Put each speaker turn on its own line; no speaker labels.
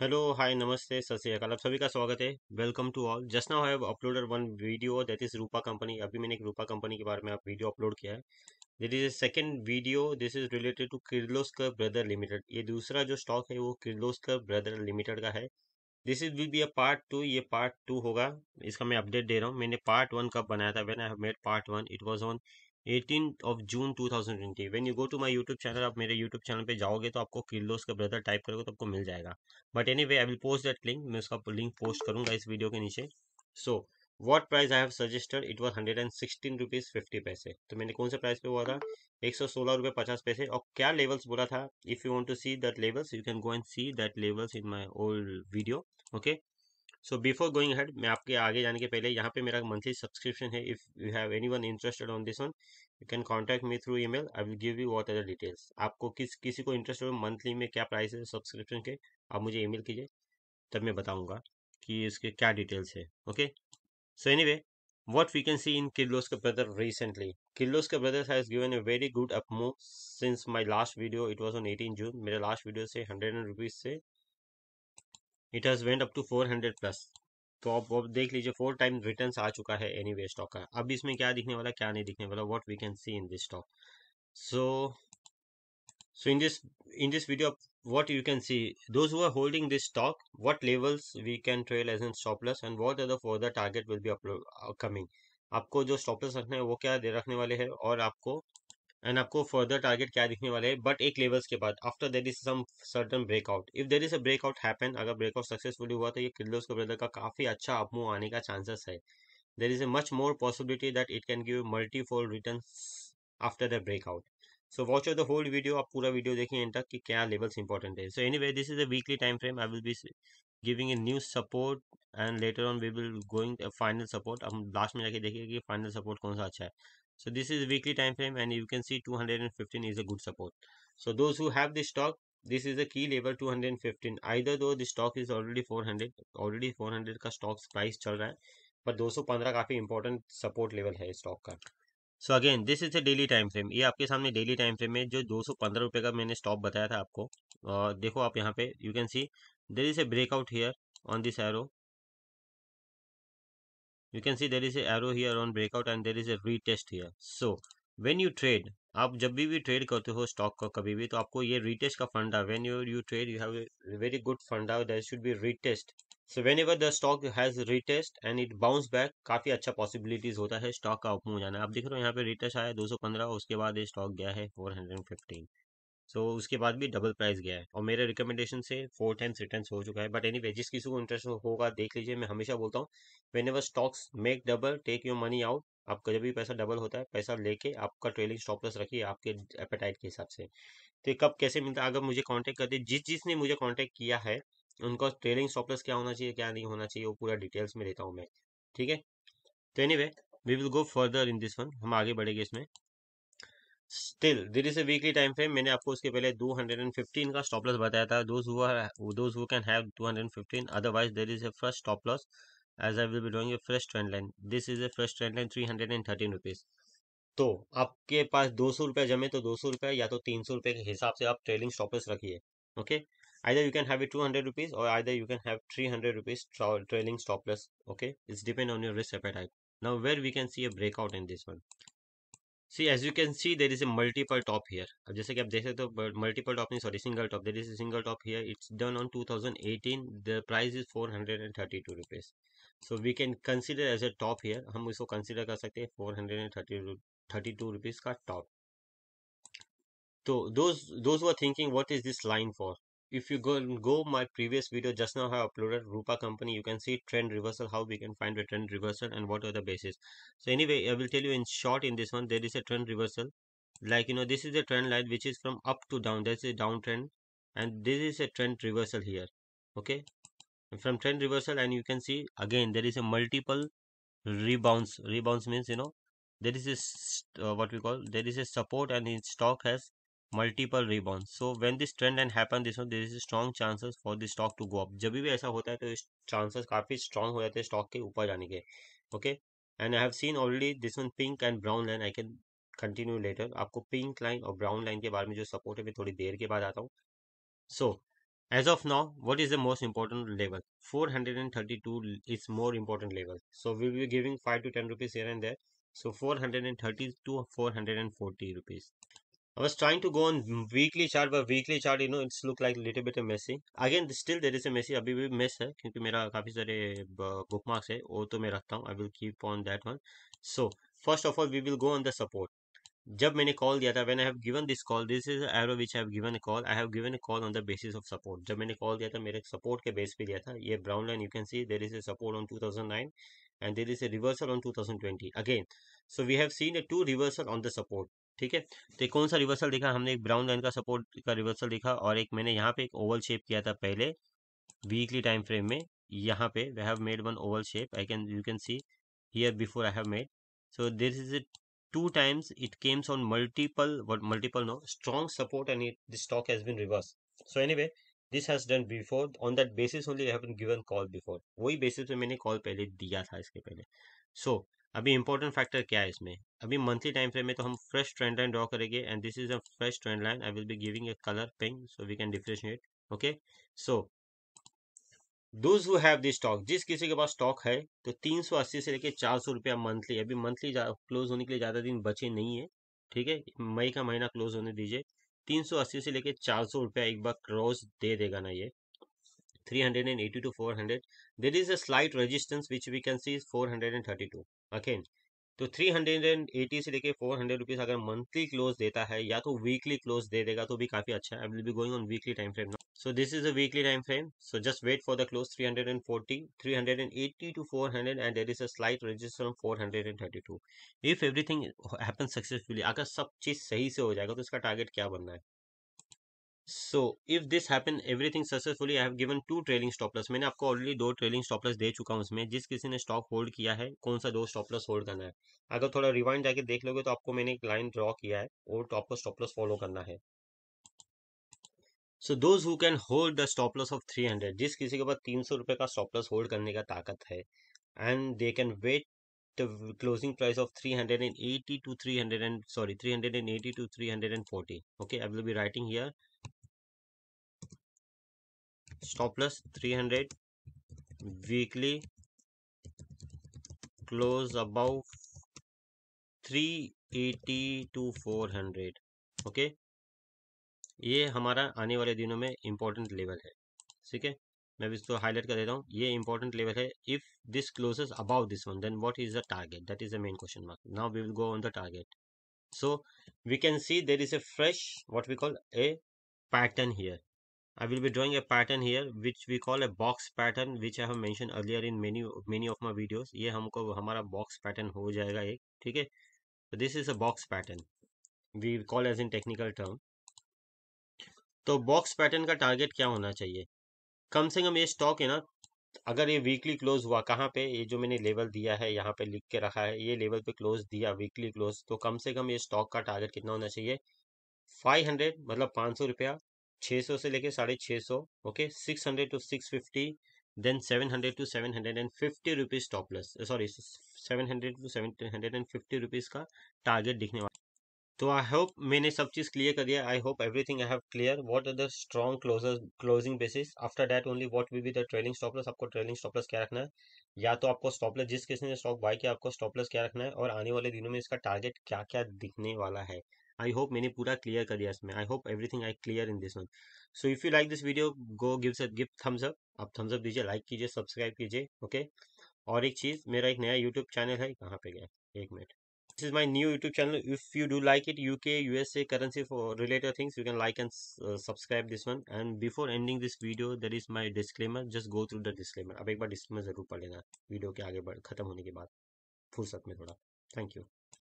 Hello hi नमस्ते सत श्रीकाल आप सभी का स्वागत है welcome to all just now have uploaded one video that is Rupa company अभी मैंने एक रूपा कंपनी के बारे में आप वीडियो अपलोड किया है that is second video this is related to Kirloskar brother limited ये दूसरा जो स्टॉक है वो किर्लोस्कर ब्रदर लिमिटेड का है this is will be a part two ये पार्ट टू होगा इसका मैं अपडेट दे रहा हूँ मैंने पार्ट वन कब बनाया था when I have made part one it was on eighteen of June 2020 when you go to my YouTube channel आप मेरे यूट्यूब चैनल पे जाओगे तो आपको किर्लोस का ब्रदर टाइप करोगे तो आपको मिल जाएगा but any way I will post that link मैं उसका लिंक पोस्ट करूंगा इस वीडियो के नीचे so what price I have suggested it was hundred and sixteen rupees fifty paise तो मैंने कौन से प्राइस पे हुआ था एक सौ सोलह रुपये पचास पैसे और क्या लेवल्स बोला था if you want to see that levels you can go and see that levels in my old video okay so before going head मैं आपके आगे जाने के पहले यहाँ पे मेरा मंथली सब्सक्रिप्शन है if you have any one interested on this one you can contact me through email I will give you what other details आपको किस किसी को इंटरेस्टेड हो मंथली में क्या प्राइस है सब्सक्रिप्शन के आप मुझे ई मेल कीजिए तब मैं बताऊँगा कि इसके क्या डिटेल्स है okay so any way can see in see का brother recently Kirloskar brother has given a very good up move since my last video it was on eighteen June मेरे लास्ट वीडियो से 100 rupees से it has went up to 400 plus तो आप, आप देख लीजिए four times return आ चुका है एनी स्टॉक का अब इसमें क्या दिखने वाला क्या नहीं दिखने वाला what we can see in this stock so so in this in this video what you can see those who holding this stock what levels we can trail as an stop loss and what other for the target will be upload coming आपको जो stop loss रखना है वो क्या दे रखने वाले हैं और आपको एंड आपको फर्दर टारगेट क्या दिखने वाले हैं बट एक लेवल्स के बाद after there is some certain breakout if there is a breakout happen अगर ब्रेकआउट सक्सेसफुली हुआ तो ये किर्लोस का ब्रदर का काफी अच्छा अपमूव आने का चांसेस है there is a much more possibility that it can give multi return after the breakout so watch of the whole video आप पूरा वीडियो देखें इन तक कि क्या लेवल्स इंपॉर्टेंट है so any way this is a weekly time frame I will be giving a new support and later on we will going final support हम लास्ट में जाके देखेंगे कि फाइनल सपोर्ट कौन सा अच्छा है so this is weekly time frame and you can see 215 is a good support so those who have this stock this is a key level 215 either though the stock is already 400 already 400 ka stocks price chal raha hai but 215 काफी important support level hai stock ka so again this is a daily time frame ये आपके सामने daily time frame है जो दो सौ पंद्रह रुपये का मैंने स्टॉप बताया था आपको और देखो आप यहाँ पे you can see there is a breakout here on this arrow you can see there is arrow here on breakout and there is a retest here so so you trade आप जब भी भी ट्रेड करते हो stock का कभी भी तो आपको ये रिटेस्ट का funda when you you trade you have very good funda there should be retest so whenever the stock has retest and it bounce back काफी अच्छा पॉसिबिलिटीज होता है स्टॉक का ओपन हो जाना आप देख रहे हो यहाँ पे रिटेस्ट आया 215 उसके बाद ये स्टॉक गया है फिफ्टीन सो so, उसके बाद भी डबल प्राइस गया है और मेरे रिकमेंडेशन से फोर टाइम्स रिटर्न हो चुका है बट एनी anyway, जिस किसी को इंटरेस्ट होगा देख लीजिए मैं हमेशा बोलता हूँ whenever stocks make double take your money out आपका जब भी पैसा डबल होता है पैसा लेके आपका ट्रेलिंग स्टॉप रखिए आपके एपेटाइट के हिसाब से तो कब कैसे मिलता है अगर मुझे कर करते जिस जिसने मुझे कॉन्टेक्ट किया है उनका ट्रेलिंग स्टॉप क्या होना चाहिए क्या नहीं होना चाहिए वो पूरा डिटेल्स में देता हूँ मैं ठीक है तो any way we will go further in this one हम आगे बढ़ेंगे इसमें still there is a weekly time frame मैंने आपको उसके पहले 215 का स्टॉप लॉस बताया था those who those who can have 215 otherwise there is a first stop loss as I will be doing a fresh trend line this is a fresh trend line three hundred and thirteen rupees तो आपके पास दो सौ रुपये जमे तो दो सौ रुपये या तो तीन सौ रुपये के हिसाब से आप ट्रेलिंग स्टॉपेस रखिए okay either you can have two hundred rupees और either you can have three hundred rupees trailing stop loss okay it's depend on your risk appetite now where we can see a breakout in this one see as you can see there is a multiple top here ab jaise ki aap dekh sakte ho multiple top nahi sorry single top there is a single top here it's done on 2018 the price is 432 rupees so we can consider as a top here hum isko consider as sakte 432 rupees top so those those were thinking what is this line for if you go go my previous video just now I uploaded Rupa company you can see trend reversal how we can find the trend reversal and what are the basis so anyway I will tell you in short in this one there is a trend reversal like you know this is a trend line which is from up to down that's a downtrend and this is a trend reversal here okay and from trend reversal and you can see again there is a multiple rebounds rebounds means you know there is this uh, what we call there is a support and in stock has multiple rebounds so when this trend and happen this this is strong chances for the stock to go up जब भी ऐसा होता है तो chances काफ़ी strong हो जाते हैं स्टॉक के ऊपर जाने के okay and I have seen already this one pink and brown line I can continue later आपको पिंक लाइन और ब्राउन लाइन के बारे में जो सपोर्ट है मैं थोड़ी देर के बाद आता हूँ so as of now what is the most important level four hundred and thirty two is more important level so we we giving five to ten rupees and thirty two four hundred and forty rupees I was trying to go on weekly chart but weekly chart you know it's look like a little bit messy again still there is a messy Abhi bhi mess hai क्योंकि mera काफी sare uh, bookmarks है वो तो मैं रखता I will keep on that one so first of all we will go on the support Jab maine call diya tha, when I have given this call this is arrow which I have given a call I have given a call on the basis of support Jab maine call diya tha, mere support ke base pe diya tha. Ye brown line, you can see there is a support on 2009 and there is a reversal on 2020 again so we have seen a two reversal on the support ठीक है तो कौन सा reversal देखा हमने एक brown line का support का रिवर्सल देखा और एक मैंने यहाँ पे एक ओवल शेप किया था पहले वीकली टाइम फ्रेम में यहाँ पे we have made one oval shape I can you can see here before I have made so this is two times it comes on multiple multiple no strong support and it this stock has been reverse so any this has done before on that basis only have given call before वही बेसिस पे मैंने call पहले दिया था इसके पहले so so, अभी इंपॉर्टेंट फैक्टर क्या है इसमें अभी मंथली टाइम फ्रेम में तो हम फ्रेश ट्रेंड लाइन ड्रॉ करेंगे and this is a fresh trend line I will be giving a colour pink so we can differentiate okay so those who have this stock जिस किसी के पास stock है तो 380 से लेके चार सौ रुपया मंथली अभी मंथली क्लोज होने के लिए ज़्यादा दिन बचे नहीं है ठीक है मई का महीना क्लोज होने दीजिए 380 से लेके चार सौ रुपया एक बार क्रॉस दे देगा ना ये 380 to 400 there is a slight resistance which we can see is 432 again तो 380 से लेके 400 हंड्रेड अगर मंथली क्लोज देता है या तो वीकली क्लोज दे देगा तो भी काफ़ी अच्छा है I will be going on weekly time frame now so this is a weekly time frame so just wait for the close 340 380 to 400 and there is a slight register on 432 if everything happen successfully अगर सब चीज़ सही से हो जाएगा तो इसका target क्या बनना है so if this happen everything successfully I have given two trailing stop loss मैंने आपको ऑलरेडी दो ट्रेलिंग स्टॉपलस दे चुका हूँ उसमें जिस किसी ने स्टॉक होल्ड किया है कौन सा दो स्टॉपलस होल्ड करना है अगर थोड़ा रिवाइंड जाके देख लोगे तो आपको मैंने एक लाइन ड्रॉ किया है और तो आपको स्टॉपलस फॉलो करना है so those who can hold the stop loss of three hundred जिस किसी के पास तीन सौ रुपये का स्टॉपलस होल्ड करने का ताकत है and they can wait the closing price of three three hundred and eighty to hundred and sorry three hundred and eighty to three hundred and forty okay I will be writing here hundred weekly 300 above three eighty 380 four 400 okay okay? ये हमारा आने वाले दिनों में important level है ठीक है मैं भी इसको हाईलाइट कर देता हूँ ये इंपॉर्टेंट लेवल है if this closes above this one then what is the target that is the main question mark now we will go on the target so we can see there is a fresh what we call a pattern here I will be drawing a pattern here which we call a box pattern which I have mentioned earlier in many many of my videos ये हमको हमारा box pattern हो जाएगा एक ठीक है so this is a box pattern we call as in technical term तो box pattern का target क्या होना चाहिए कम से कम ये stock है ना अगर ये वीकली क्लोज हुआ कहाँ पे ये जो मैंने लेवल दिया है यहाँ पे लिख के रखा है ये लेवल पे क्लोज दिया वीकली क्लोज तो कम से कम ये स्टॉक का टारगेट कितना होना चाहिए 500 मतलब पाँच सौ रुपया छः सौ से लेके साढ़े छः सौ okay six hundred to six fifty then seven hundred to seven hundred and fifty rupees top sorry seven hundred to seven hundred and fifty rupees का टारगेट दिखने वाला तो आई होप मैंने सब चीज़ क्लियर कर दिया I hope everything I have clear what are the strong closer closing basis after that only what will be the trailing stop loss आपको trailing stop loss क्या रखना है या तो आपको स्टॉपलेस जिस किसी ने स्टॉक बाय किया आपको स्टॉपलेस क्या रखना है और आने वाले दिनों में इसका टारगेट क्या क्या दिखने वाला है आई होप मैंने पूरा क्लियर कर दिया इसमें I hope everything I clear in this one so if you like this video go gives give thumbs up आप थम्स अप दीजिए लाइक कीजिए सब्सक्राइब कीजिए ओके और एक चीज मेरा एक नया यूट्यूब चैनल है कहाँ पे गया एक minute this is my new YouTube channel if you do like it U K U S A currency for related things you can like and subscribe this one and before ending this video there is my disclaimer just go through the disclaimer अब एक बार disclaimer जरूर पढ़ लेना video के आगे बढ़ खत्म होने के बाद फुर्सत में थोड़ा थैंक यू